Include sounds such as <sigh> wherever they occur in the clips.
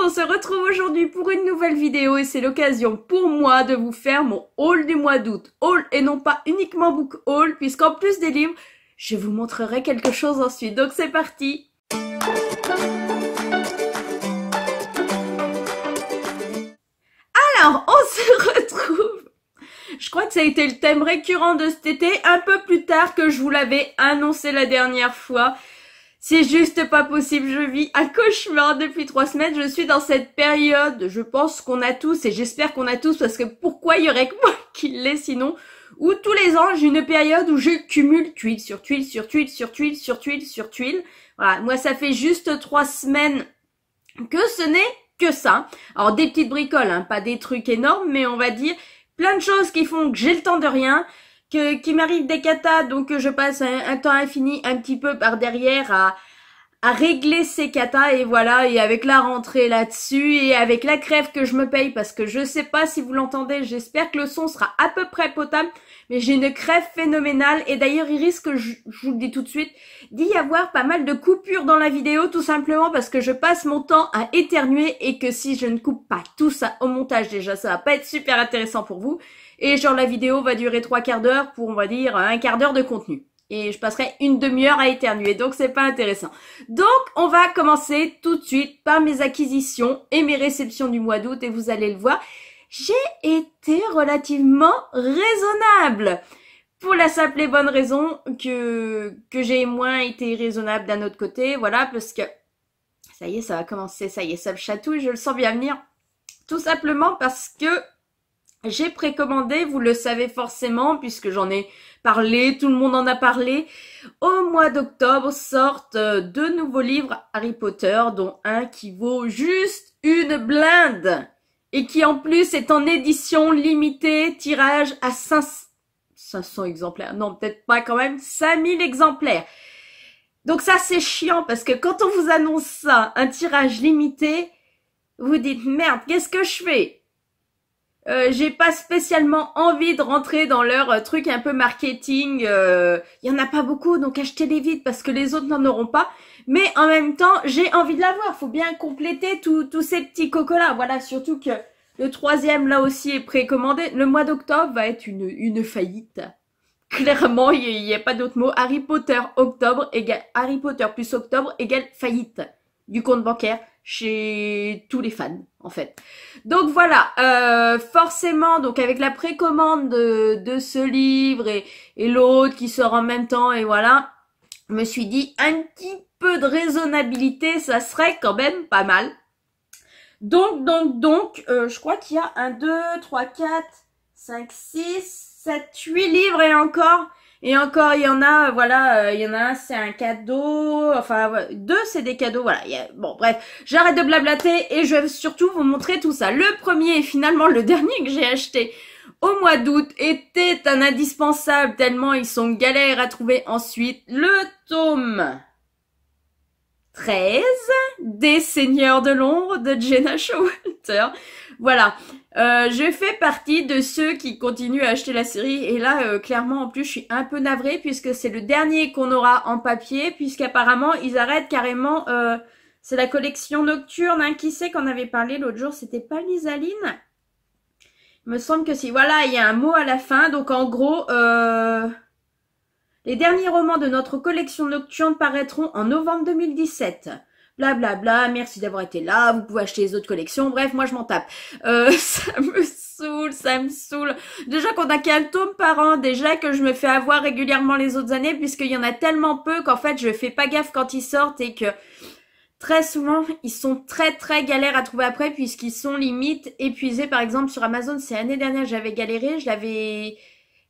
on se retrouve aujourd'hui pour une nouvelle vidéo et c'est l'occasion pour moi de vous faire mon haul du mois d'août. Haul et non pas uniquement book haul puisqu'en plus des livres, je vous montrerai quelque chose ensuite. Donc c'est parti Alors, on se <laughs> retrouve je crois que ça a été le thème récurrent de cet été, un peu plus tard que je vous l'avais annoncé la dernière fois. C'est juste pas possible, je vis un cauchemar depuis trois semaines, je suis dans cette période, je pense qu'on a tous, et j'espère qu'on a tous, parce que pourquoi il y aurait que moi <laughs> qui l'ai sinon, où tous les ans j'ai une période où je cumule tuiles sur tuiles, sur tuiles, sur tuiles, sur tuiles, sur tuiles. Voilà, moi ça fait juste trois semaines que ce n'est que ça. Alors des petites bricoles, hein, pas des trucs énormes, mais on va dire plein de choses qui font que j'ai le temps de rien, qui m'arrive des catas, donc euh, je passe un, temps infini un petit peu par derrière à, à régler ses katas et voilà et avec la rentrée là-dessus et avec la crève que je me paye parce que je sais pas si vous l'entendez j'espère que le son sera à peu près potable mais j'ai une crève phénoménale et d'ailleurs il risque je, je, vous le dis tout de suite d'y avoir pas mal de coupures dans la vidéo tout simplement parce que je passe mon temps à éternuer et que si je ne coupe pas tout ça au montage déjà ça va pas être super intéressant pour vous et genre la vidéo va durer trois quarts d'heure pour on va dire un quart d'heure de contenu et je passerai une demi-heure à éternuer, donc c'est pas intéressant. Donc on va commencer tout de suite par mes acquisitions et mes réceptions du mois d'août et vous allez le voir, j'ai été relativement raisonnable. Pour la simple et bonne raison que, que j'ai moins été raisonnable d'un autre côté, voilà, parce que ça y est, ça va commencer, ça y est, ça me chatouille, je le sens bien venir. Tout simplement parce que j'ai précommandé, vous le savez forcément, puisque j'en ai parlé, tout le monde en a parlé. Au mois d'octobre sortent euh, deux nouveaux livres Harry Potter, dont un qui vaut juste une blinde et qui en plus est en édition limitée, tirage à 500, exemplaires. Non, peut-être pas quand même, 5000 exemplaires. Donc ça c'est chiant parce que quand on vous annonce ça, un tirage limité, vous dites merde, qu'est-ce que je fais euh, j'ai pas spécialement envie de rentrer dans leur euh, truc un peu marketing. Il euh, y en a pas beaucoup, donc achetez-les vite parce que les autres n'en auront pas. Mais en même temps, j'ai envie de l'avoir. Faut bien compléter tous ces petits cocos Voilà, surtout que le troisième là aussi est précommandé. Le mois d'octobre va être une, faillite. Clairement, il n'y a, pas d'autre mot. Harry Potter octobre égale Harry Potter plus octobre égale faillite du compte bancaire chez tous les fans en fait. Donc voilà, euh, forcément, donc avec la précommande de, de ce livre et, et l'autre qui sort en même temps et voilà, je me suis dit un petit peu de raisonnabilité, ça serait quand même pas mal. Donc, donc, donc, euh, je crois qu'il y a un, 2, 3, 4, 5, 6, 7, huit livres et encore et encore, il y en a, euh, voilà, euh, il y en a un, c'est un cadeau. Enfin, deux, c'est des cadeaux, voilà. bon, bref, j'arrête de blablater et je vais surtout vous montrer tout ça. Le premier et finalement le <laughs> dernier que j'ai acheté au mois d'août était un indispensable tellement ils sont galères à trouver ensuite. Le tome 13 des Seigneurs de l'Ombre de Jenna Showalter. Voilà, euh, je fais partie de ceux qui continuent à acheter la série et là euh, clairement en plus je suis un peu navrée puisque c'est le dernier qu'on aura en papier puisqu'apparemment ils arrêtent carrément euh, c'est la collection nocturne hein. qui sait qu'on avait parlé l'autre jour c'était pas Lisaline il me semble que si voilà il y a un mot à la fin donc en gros les derniers romans de notre collection nocturne paraîtront en novembre 2017 blablabla, merci d'avoir été là, vous pouvez acheter les autres collections, bref, moi je m'en tape. Euh, <laughs> ça me saoule, ça me saoule. Déjà qu'on a qu'un tome par an, déjà que je me fais avoir régulièrement les autres années, puisqu'il y en a tellement peu qu'en fait je fais pas gaffe quand ils sortent et que très souvent, ils sont très très galères à trouver après puisqu'ils sont limite épuisés. Par exemple, sur Amazon, c'est l'année dernière, j'avais galéré, je l'avais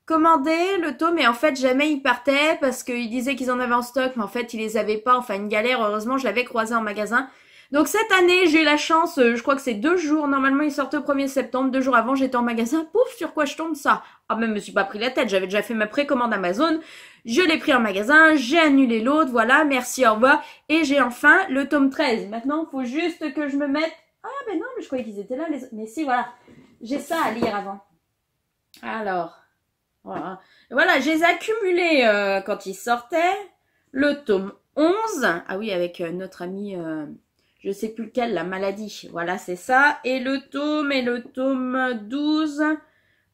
commander le tome et en fait jamais il partait parce qu'ils disaient qu'ils en avaient en stock mais en fait ils les avaient pas, enfin une galère, heureusement je l'avais croisé en magasin. Donc cette année j'ai la chance, euh, je crois que c'est deux jours, normalement ils sortent le 1er septembre, deux jours avant j'étais en magasin, pouf sur quoi je tombe ça Ah mais je me suis pas pris la tête, j'avais déjà fait ma précommande Amazon, je l'ai pris en magasin, j'ai annulé l'autre, voilà, merci, au revoir, et j'ai enfin le tome 13. Maintenant faut juste que je me mette... Ah ben non mais je croyais qu'ils étaient là les... Mais si voilà, j'ai ça à lire avant. Alors... Voilà, j'ai accumulé euh, quand il sortait le tome 11. Ah oui, avec euh, notre ami, euh, je sais plus lequel, la maladie. Voilà, c'est ça. Et le tome, et le tome 12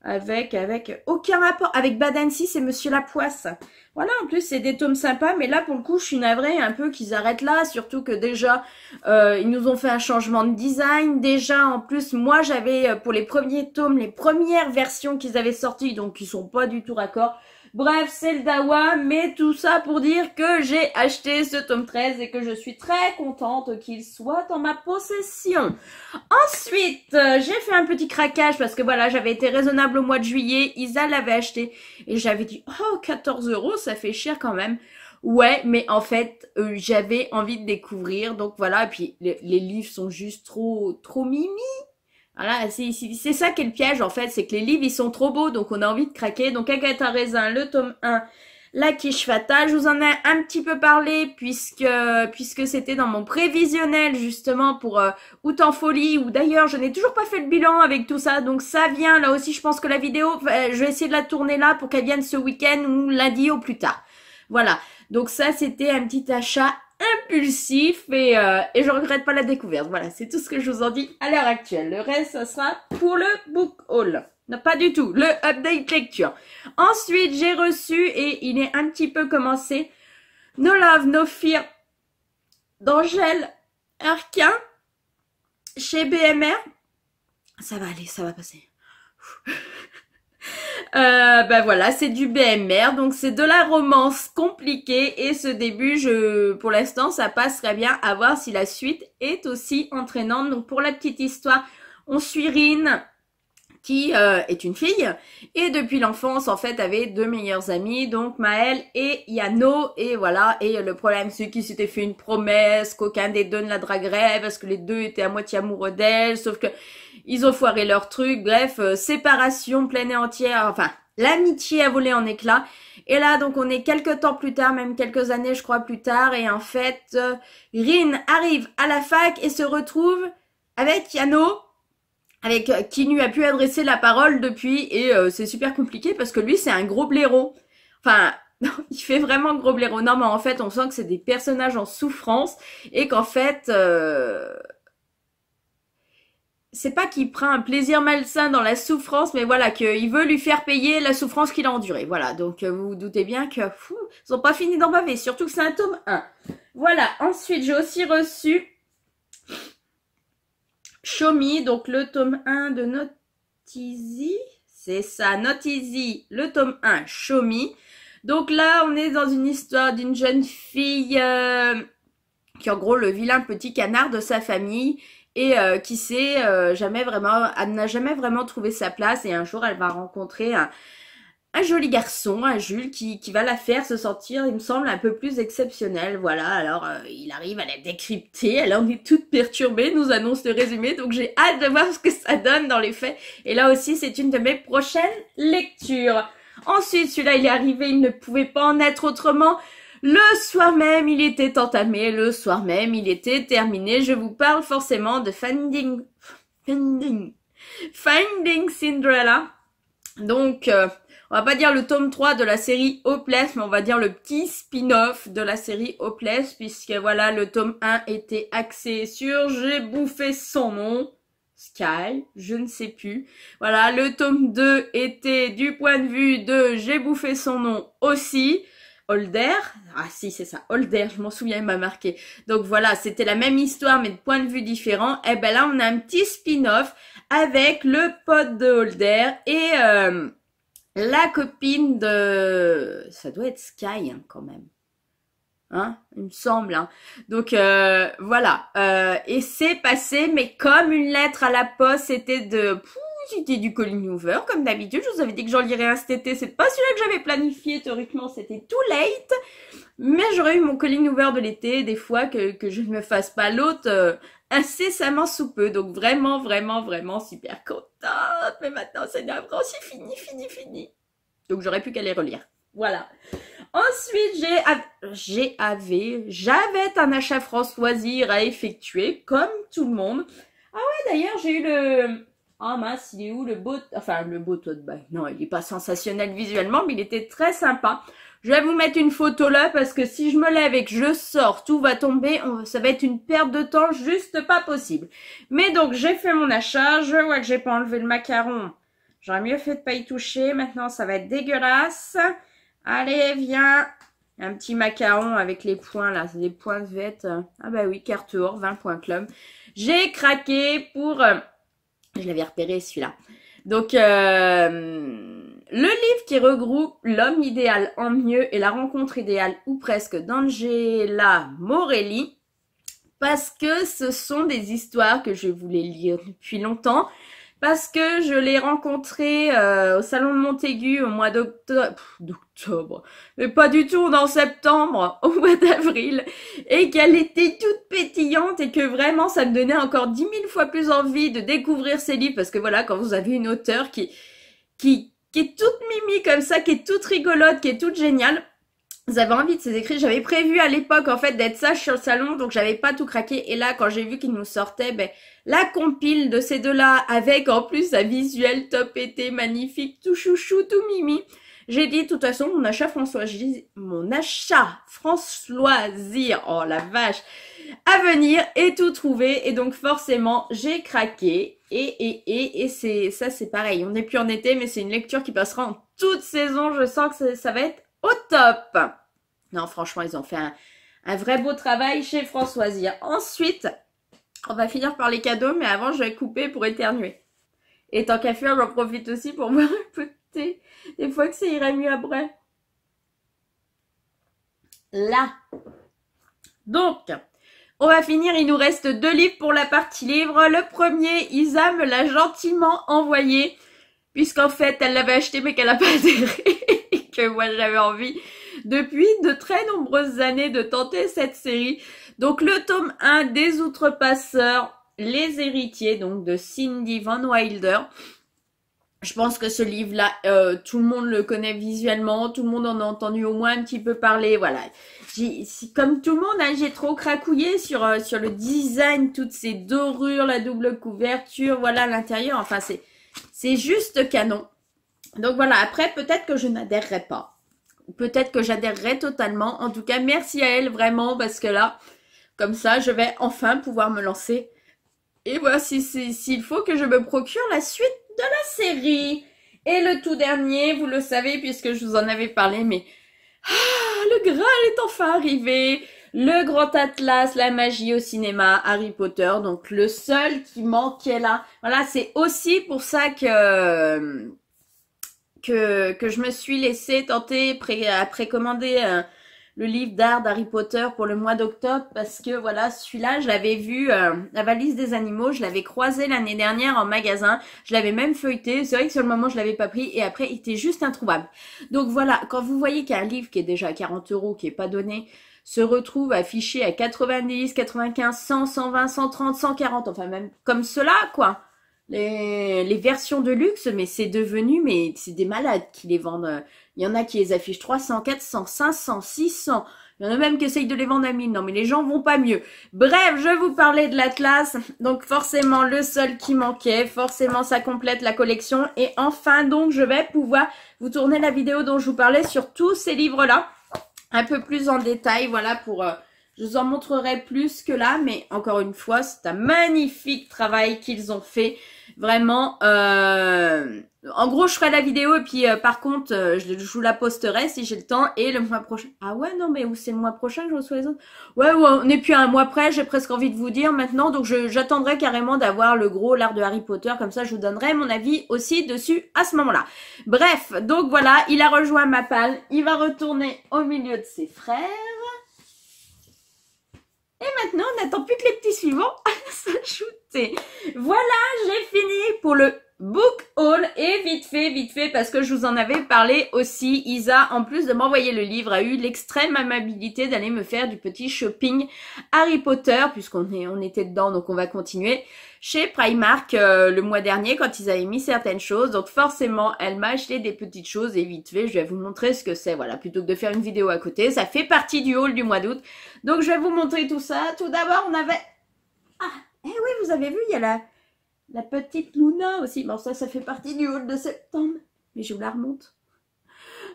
avec, avec aucun rapport, avec Badancy, c'est Monsieur Lapoisse. Voilà, en plus, c'est des tomes sympas, mais là, pour le coup, je suis navrée un peu qu'ils arrêtent là, surtout que déjà, euh, ils nous ont fait un changement de design, déjà, en plus, moi, j'avais, euh, pour les premiers tomes, les premières versions qu'ils avaient sorties, donc qui sont pas du tout raccord, Bref, c'est le dawa, mais tout ça pour dire que j'ai acheté ce tome 13 et que je suis très contente qu'il soit en ma possession. Ensuite, euh, j'ai fait un petit craquage parce que voilà, j'avais été raisonnable au mois de juillet, Isa l'avait acheté et j'avais dit « Oh, 14 euros, ça fait cher quand même ». Ouais, mais en fait, euh, j'avais envie de découvrir, donc voilà. Et puis, les, les livres sont juste trop, trop mimi. Voilà, c'est ça qui est le piège en fait, c'est que les livres ils sont trop beaux, donc on a envie de craquer. Donc Agatha Raisin, le tome 1, La quiche fatale, je vous en ai un petit peu parlé puisque puisque c'était dans mon prévisionnel justement pour Out euh, en folie, ou d'ailleurs je n'ai toujours pas fait le bilan avec tout ça, donc ça vient là aussi, je pense que la vidéo, euh, je vais essayer de la tourner là pour qu'elle vienne ce week-end ou lundi au plus tard. Voilà, donc ça c'était un petit achat impulsif et, euh, et je regrette pas la découverte. Voilà, c'est tout ce que je vous en dis à l'heure actuelle. Le reste, ça sera pour le book haul. Non, pas du tout. Le update lecture. Ensuite, j'ai reçu, et il est un petit peu commencé, No Love, No Fear d'Angèle Arquin chez BMR. Ça va aller, ça va passer. <laughs> Euh, ben voilà, c'est du BMR, donc c'est de la romance compliquée et ce début, je, pour l'instant, ça passe très bien à voir si la suite est aussi entraînante. Donc pour la petite histoire, on suit Rin qui euh, est une fille et depuis l'enfance en fait avait deux meilleurs amis donc Maël et Yano et voilà et le problème c'est qu'ils s'étaient fait une promesse qu'aucun des deux ne la draguerait parce que les deux étaient à moitié amoureux d'elle sauf que ils ont foiré leur truc, bref, euh, séparation pleine et entière, enfin, l'amitié a volé en éclats. Et là, donc, on est quelques temps plus tard, même quelques années, je crois, plus tard, et en fait, euh, Rin arrive à la fac et se retrouve avec Yano, avec euh, qui lui a pu adresser la parole depuis, et euh, c'est super compliqué parce que lui, c'est un gros blaireau. Enfin, <laughs> non, il fait vraiment gros blaireau. Non, mais en fait, on sent que c'est des personnages en souffrance et qu'en fait, c'est pas qu'il prend un plaisir malsain dans la souffrance, mais voilà, qu'il veut lui faire payer la souffrance qu'il a endurée. Voilà, donc euh, vous vous doutez bien que, fou, ils pas fini d'en baver, surtout que c'est un tome 1. Voilà, ensuite j'ai aussi reçu Shomi, donc le tome 1 de Notizi. C'est ça, Notizi, le tome 1, Shomi. Donc là, on est dans une histoire d'une jeune fille euh, qui, en gros, le vilain petit canard de sa famille et euh, qui sait euh, jamais vraiment elle n'a jamais vraiment trouvé sa place et un jour elle va rencontrer un, joli garçon, un Jules qui, va la faire se sentir, il me semble, un peu plus exceptionnel, Voilà, alors euh, il arrive à la décrypter, elle en est toute perturbée, nous annonce le résumé, donc j'ai hâte de voir ce que ça donne dans les faits. Et là aussi, c'est une de mes prochaines lectures. Ensuite, celui-là, il est arrivé, il ne pouvait pas en être autrement. Le soir même, il était entamé. Le soir même, il était terminé. Je vous parle forcément de Finding, Finding, Finding Cinderella. Donc, euh, on va pas dire le tome 3 de la série Hopeless, mais on va dire le petit spin-off de la série Hopeless, puisque voilà, le tome 1 était axé sur J'ai bouffé son nom. Sky, je ne sais plus. Voilà, le tome 2 était du point de vue de J'ai bouffé son nom aussi. Holder. Ah si, c'est ça, Holder, je m'en souviens, il m'a marqué. Donc voilà, c'était la même histoire, mais de point de vue différent. Et eh ben là, on a un petit spin-off avec le pote de Holder et euh, la copine de... Ça doit être Sky, hein, quand même. Hein, il me semble. Hein. Donc euh, voilà, euh, et c'est passé, mais comme une lettre à la poste, c'était de... C'était du calling-over, comme d'habitude. Je vous avais dit que j'en lirais un cet été. C'est pas celui là que j'avais planifié. Théoriquement, c'était too late. Mais j'aurais eu mon calling-over de l'été. Des fois que, je ne me fasse pas l'autre euh, incessamment sous peu. Donc vraiment, vraiment, vraiment super contente. Mais maintenant, c'est navrant. C'est fini, fini, fini. Donc j'aurais pu qu'à relire. Voilà. Ensuite, j'ai j'avais, j'avais un achat Loisir à effectuer, comme tout le monde. Ah ouais, d'ailleurs, j'ai eu le, ah oh mince, il est où le beau... Enfin, le beau tote bag. Non, il est pas sensationnel visuellement, mais il était très sympa. Je vais vous mettre une photo là parce que si je me lève et que je sors, tout va tomber. ça va être une perte de temps juste pas possible. Mais donc, j'ai fait mon achat. Je vois que j'ai pas enlevé le macaron. J'aurais mieux fait de pas y toucher. Maintenant, ça va être dégueulasse. Allez, viens. Un petit macaron avec les points là. C'est des points de vêtements. Ah bah oui, carte hors, 20 points club. J'ai craqué pour... Euh, je l'avais repéré celui-là. Donc, euh, le livre qui regroupe l'homme idéal en mieux et la rencontre idéale ou presque d'Angela Morelli, parce que ce sont des histoires que je voulais lire depuis longtemps parce que je l'ai rencontrée euh, au salon de Montaigu au mois d'octobre, mais pas du tout, en septembre, <laughs> au mois d'avril, et qu'elle était toute pétillante et que vraiment ça me donnait encore dix mille fois plus envie de découvrir ses livres parce que voilà, quand vous avez une auteure qui, qui, qui est toute mimi comme ça, qui est toute rigolote, qui est toute géniale, vous avez envie de ces écrits. J'avais prévu à l'époque en fait d'être sage sur le salon, donc j'avais pas tout craqué. Et là, quand j'ai vu qu'il nous sortait, ben la compile de ces deux-là, avec en plus un visuel top été magnifique, tout chouchou, tout mimi. J'ai dit, de toute façon, mon achat François, mon achat Zir, oh la vache, à venir et tout trouver. Et donc, forcément, j'ai craqué. Et, et, et, et c'est, ça, c'est pareil. On n'est plus en été, mais c'est une lecture qui passera en toute saison. Je sens que ça va être au top. Non, franchement, ils ont fait un, vrai beau travail chez Françoisie. Ensuite, on va finir par les cadeaux, mais avant, je vais couper pour éternuer. Et tant qu'à faire, j'en profite aussi pour <laughs> boire un peu Des fois que ça irait mieux après. Là. Donc, on va finir. Il nous reste deux livres pour la partie livre. Le premier, Isa me l'a gentiment envoyé. Puisqu'en fait, elle l'avait acheté, mais qu'elle n'a pas adhéré. <laughs> que moi j'avais envie depuis de très nombreuses années de tenter cette série. Donc le tome 1 des Outrepasseurs, Les héritiers, donc de Cindy Van Wilder. Je pense que ce livre-là, euh, tout le monde le connaît visuellement, tout le monde en a entendu au moins un petit peu parler. Voilà. Comme tout le monde, hein, j'ai trop cracouillé sur, euh, sur le design, toutes ces dorures, la double couverture, voilà l'intérieur. Enfin, c'est juste canon. Donc voilà, après peut-être que je n'adhérerai pas. Peut-être que j'adhérerai totalement. En tout cas, merci à elle vraiment parce que là, comme ça, je vais enfin pouvoir me lancer. Et voilà, s'il faut que je me procure la suite de la série. Et le tout dernier, vous le savez puisque je vous en avais parlé, mais ah, le Graal est enfin arrivé. Le grand atlas, la magie au cinéma, Harry Potter, donc le seul qui manquait là. Voilà, c'est aussi pour ça que que, je me suis laissée tenter après à précommander euh, le livre d'art d'Harry Potter pour le mois d'octobre parce que voilà, celui-là, je l'avais vu, euh, la valise des animaux, je l'avais croisé l'année dernière en magasin, je l'avais même feuilleté, c'est vrai que sur le moment, je l'avais pas pris et après, il était juste introuvable. Donc voilà, quand vous voyez qu'un livre qui est déjà à 40 euros, qui est pas donné, se retrouve affiché à 90, 95, 100, 120, 130, 140, enfin même comme cela, quoi les, les, versions de luxe, mais c'est devenu, mais c'est des malades qui les vendent. Il y en a qui les affichent 300, 400, 500, 600. Il y en a même qui essayent de les vendre à 1000. Non, mais les gens vont pas mieux. Bref, je vous parlais de l'Atlas. Donc, forcément, le seul qui manquait. Forcément, ça complète la collection. Et enfin, donc, je vais pouvoir vous tourner la vidéo dont je vous parlais sur tous ces livres-là. Un peu plus en détail, voilà, pour... Euh, je vous en montrerai plus que là, mais encore une fois, c'est un magnifique travail qu'ils ont fait. Vraiment, euh, en gros, je ferai la vidéo et puis euh, par contre, euh, je, vous la posterai si j'ai le temps et le mois prochain. Ah ouais, non, mais où c'est le mois prochain que je reçois les autres Ouais, on est plus à un mois près, j'ai presque envie de vous dire maintenant. Donc, j'attendrai carrément d'avoir le gros, l'art de Harry Potter. Comme ça, je vous donnerai mon avis aussi dessus à ce moment-là. Bref, donc voilà, il a rejoint ma palle. Il va retourner au milieu de ses frères. Et maintenant, on n'attend plus que les petits suivants s'ajouter. <laughs> Voilà, j'ai fini pour le book haul et vite fait, vite fait, parce que je vous en avais parlé aussi, Isa, en plus de m'envoyer le livre, a eu l'extrême amabilité d'aller me faire du petit shopping Harry Potter, puisqu'on est, on était dedans, donc on va continuer, chez Primark euh, le mois dernier quand ils avaient mis certaines choses. Donc forcément, elle m'a acheté des petites choses et vite fait, je vais vous montrer ce que c'est, voilà, plutôt que de faire une vidéo à côté. Ça fait partie du haul du mois d'août. Donc je vais vous montrer tout ça. Tout d'abord, on avait... Ah, eh oui, vous avez vu, il y a la la petite Luna aussi. Bon, ça, ça fait partie du haut de septembre. Mais je vous la remonte.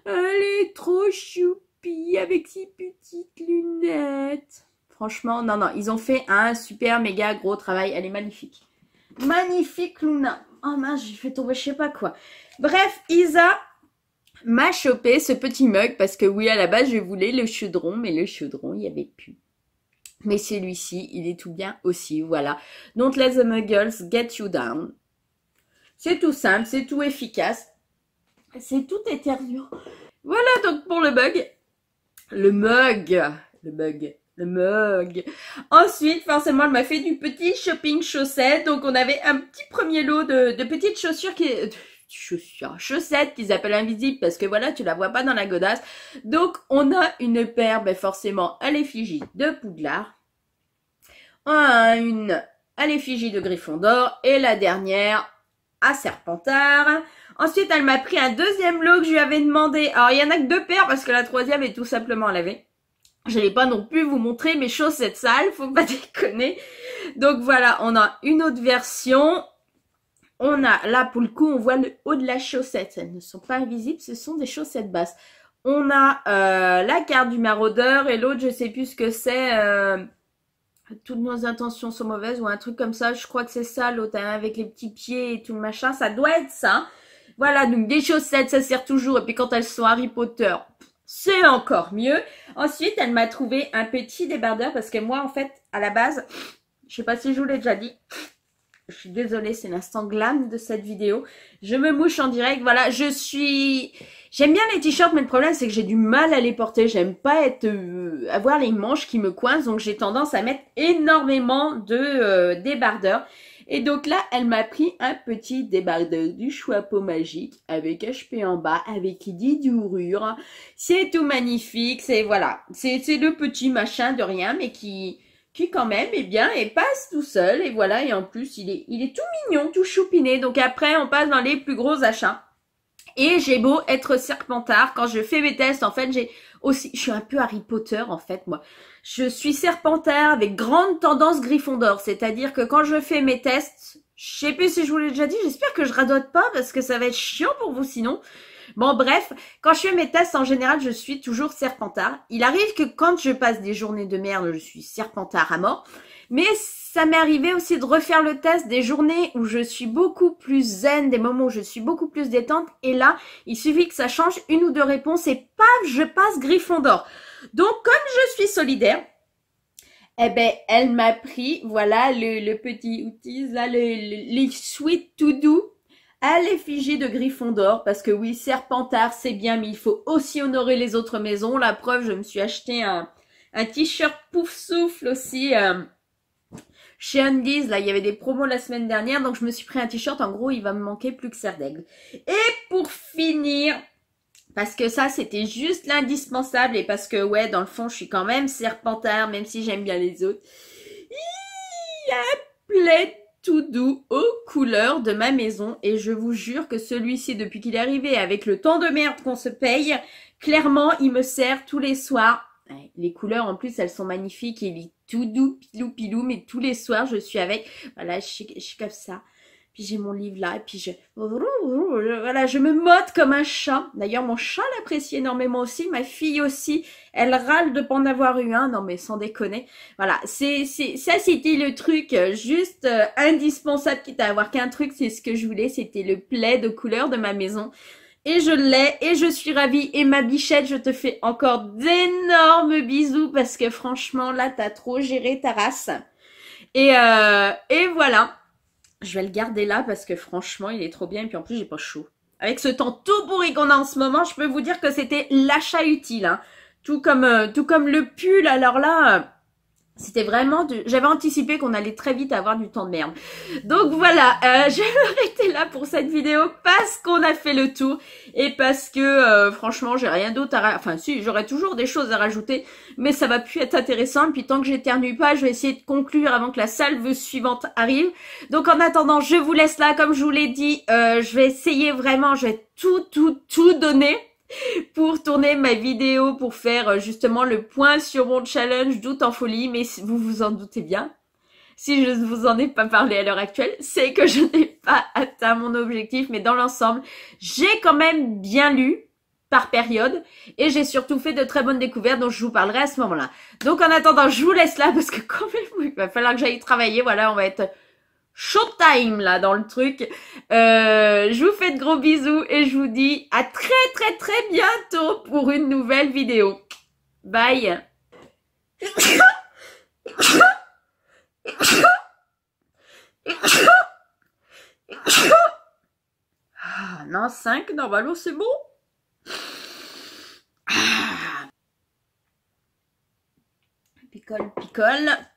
Elle est trop choupie avec ses petites lunettes. Franchement, non, non. Ils ont fait un super méga gros travail. Elle est magnifique. Magnifique Luna. Oh mince, j'ai fait tomber je sais pas quoi. Bref, Isa m'a chopé ce petit mug parce que oui, à la base, je voulais le chaudron, mais le chaudron, il n'y avait plus. Mais celui-ci, il est tout bien aussi, voilà. Don't let the muggles get you down. C'est tout simple, c'est tout efficace, c'est tout éternuant. Voilà donc pour le bug. Le mug, le Mug. le mug. Ensuite, forcément, elle m'a fait du petit shopping chaussette. Donc, on avait un petit premier lot de, de petites chaussures qui chaussettes qu'ils appellent invisibles parce que voilà, tu la vois pas dans la godasse. Donc, on a une paire, ben forcément, à l'effigie de Poudlard. On une à l'effigie de d'or et la dernière à Serpentard. Ensuite, elle m'a pris un deuxième lot que je lui avais demandé. Alors, il y en a que deux paires parce que la troisième est tout simplement lavée. Je n'ai pas non plus vous montrer mes chaussettes sales, faut pas <laughs> déconner. Donc voilà, on a une autre version on a, là pour le coup, on voit le haut de la chaussette. Elles ne sont pas invisibles, ce sont des chaussettes basses. On a euh, la carte du maraudeur et l'autre, je sais plus ce que c'est. Euh, toutes nos intentions sont mauvaises ou un truc comme ça. Je crois que c'est ça, l'autre hein, avec les petits pieds et tout le machin. Ça doit être ça. Voilà, donc des chaussettes, ça sert toujours. Et puis quand elles sont Harry Potter, c'est encore mieux. Ensuite, elle m'a trouvé un petit débardeur parce que moi, en fait, à la base, je sais pas si je vous l'ai déjà dit, je suis désolée, c'est l'instant glam de cette vidéo. Je me mouche en direct. Voilà, je suis... J'aime bien les t-shirts, mais le problème, c'est que j'ai du mal à les porter. J'aime pas être euh, avoir les manches qui me coincent. Donc, j'ai tendance à mettre énormément de euh, débardeurs. Et donc là, elle m'a pris un petit débardeur du Choixpeau Magique avec HP en bas, avec du Dourure. C'est tout magnifique. C'est voilà, c'est le petit machin de rien, mais qui qui quand même, eh bien, et passe tout seul. Et voilà, et en plus, il est, il est tout mignon, tout choupiné. Donc après, on passe dans les plus gros achats. Et j'ai beau être serpentard, quand je fais mes tests, en fait, j'ai aussi, je suis un peu Harry Potter, en fait, moi. Je suis serpentard avec grande tendance d'or C'est-à-dire que quand je fais mes tests, je sais plus si je vous l'ai déjà dit, j'espère que je radote pas parce que ça va être chiant pour vous sinon. Bon, bref, quand je fais mes tests, en général, je suis toujours serpentard. Il arrive que quand je passe des journées de merde, je suis serpentard à mort. Mais ça m'est arrivé aussi de refaire le test des journées où je suis beaucoup plus zen, des moments où je suis beaucoup plus détente. Et là, il suffit que ça change une ou deux réponses et paf, je passe Griffon d'or. Donc, comme je suis solidaire, eh ben, elle m'a pris, voilà, le, petit outil, là, le, les sweet to do à l'effigie de griffon d'or parce que oui, Serpentard, c'est bien, mais il faut aussi honorer les autres maisons. La preuve, je me suis acheté un, un t-shirt pouf souffle aussi. Euh, chez Undies, là, il y avait des promos la semaine dernière, donc je me suis pris un t-shirt. En gros, il va me manquer plus que Serdaigle. Et pour finir, parce que ça, c'était juste l'indispensable et parce que, ouais, dans le fond, je suis quand même serpentard, même si j'aime bien les autres. y tout doux aux couleurs de ma maison et je vous jure que celui-ci, depuis qu'il est arrivé avec le temps de merde qu'on se paye, clairement, il me sert tous les soirs. Les couleurs, en plus, elles sont magnifiques. Il est tout doux, pilou, pilou, mais tous les soirs, je suis avec. Voilà, je suis, je comme ça j'ai mon livre là, et puis je, voilà, je me mode comme un chat. D'ailleurs, mon chat l'apprécie énormément aussi, ma fille aussi, elle râle de pas en avoir eu un, non mais sans déconner. Voilà, c'est, c'est, ça c'était le truc euh, juste euh, indispensable, quitte à avoir qu'un truc, c'est ce que je voulais, c'était le plaid de couleur de ma maison et je l'ai et je suis ravie et ma bichette je te fais encore d'énormes bisous parce que franchement là t'as trop géré ta race et euh, et voilà je vais le garder là parce que franchement, il est trop bien. Et puis en plus, j'ai pas chaud. Avec ce temps tout pourri qu'on a en ce moment, je peux vous dire que c'était l'achat utile. Hein. Tout comme, euh, tout comme le pull. Alors là, c'était vraiment du... J'avais anticipé qu'on allait très vite avoir du temps de merde. Donc voilà, euh, <laughs> je vais m'arrêter là pour cette vidéo parce qu'on a fait le tour et parce que euh, franchement, j'ai rien d'autre à... Enfin si, j'aurais toujours des choses à rajouter, mais ça va plus être intéressant. Puis tant que j'éternue pas, je vais essayer de conclure avant que la salve suivante arrive. Donc en attendant, je vous laisse là. Comme je vous l'ai dit, euh, je vais essayer vraiment, je vais tout, tout, tout donner <laughs> pour tourner ma vidéo pour faire euh, justement le point sur mon challenge doute en folie, mais vous vous en doutez bien. Si je ne vous en ai pas parlé à l'heure actuelle, c'est que je n'ai pas <laughs> atteint mon objectif, mais dans l'ensemble, j'ai quand même bien lu par période et j'ai surtout fait de très bonnes découvertes dont je vous parlerai à ce moment-là. Donc en attendant, je vous laisse là parce que quand il va falloir que j'aille travailler. Voilà, on va être showtime là dans le truc. Euh, je vous fais de gros bisous et je vous dis à très très très bientôt pour une nouvelle vidéo. Bye Ah non, 5 normalement c'est bon ah. Picole, picole